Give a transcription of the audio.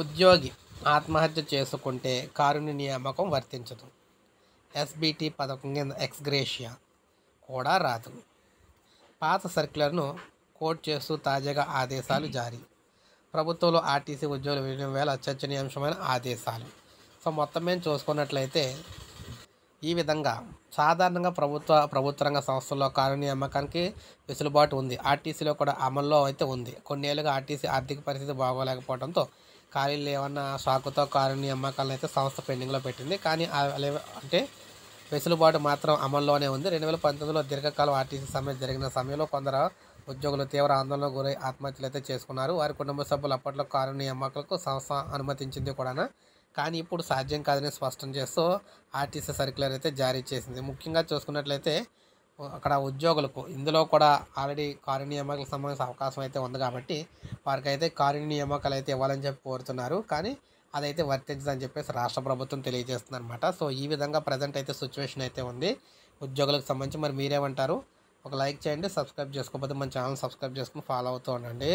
ఉద్యోగి ఆత్మహత్య చేసుకుంటే కారుణ్య నియామకం వర్తించదు ఎస్బీటీ పథకం కింద ఎక్స్గ్రేషియా కూడా రాదు పాత సర్క్యులర్ను కోట్ చేస్తూ తాజాగా ఆదేశాలు జారీ ప్రభుత్వంలో ఆర్టీసీ ఉద్యోగులు వినియోగం వేళ చర్చనీయాంశమైన ఆదేశాలు సో మొత్తం మేము చూసుకున్నట్లయితే ఈ విధంగా సాధారణంగా ప్రభుత్వ ప్రభుత్వ రంగ సంస్థల్లో కాలనీ అమ్మకానికి వెసులుబాటు ఉంది ఆర్టీసీలో కూడా అమల్లో అయితే ఉంది కొన్ని ఏళ్ళుగా ఆర్టీసీ ఆర్థిక పరిస్థితి బాగోలేకపోవడంతో ఖాళీలు ఏమన్నా సాకుతో కాలనీ అమ్మకాలను అయితే సంస్థ పెండింగ్లో పెట్టింది కానీ అంటే వెసులుబాటు మాత్రం అమల్లోనే ఉంది రెండు వేల పంతొమ్మిదిలో దీర్ఘకాలం ఆర్టీసీ సమ్మె జరిగిన సమయంలో కొందరు ఉద్యోగులు తీవ్ర ఆందోళనకు గురై ఆత్మహత్యలు అయితే చేసుకున్నారు వారి కుటుంబ సభ్యులు అప్పట్లో కారు అమ్మకాలకు సంస్థ అనుమతించింది కూడా కానీ ఇప్పుడు సాధ్యం కాదని స్పష్టం చేస్తూ ఆర్టీసీ సర్క్యులర్ అయితే జారీ చేసింది ముఖ్యంగా చూసుకున్నట్లయితే అక్కడ ఉద్యోగులకు ఇందులో కూడా ఆల్రెడీ కార్య నియామకాలకు సంబంధించిన అవకాశం అయితే ఉంది కాబట్టి వారికి అయితే కార్య నియామకాలు అయితే ఇవ్వాలని చెప్పి కోరుతున్నారు కానీ అదైతే వర్తించదని చెప్పేసి రాష్ట్ర ప్రభుత్వం తెలియజేస్తుంది అనమాట సో ఈ విధంగా ప్రజెంట్ అయితే సిచ్యువేషన్ అయితే ఉంది ఉద్యోగులకు సంబంధించి మరి మీరేమంటారు ఒక లైక్ చేయండి సబ్స్క్రైబ్ చేసుకోకపోతే మన ఛానల్ సబ్స్క్రైబ్ చేసుకుని ఫాలో అవుతూ ఉండండి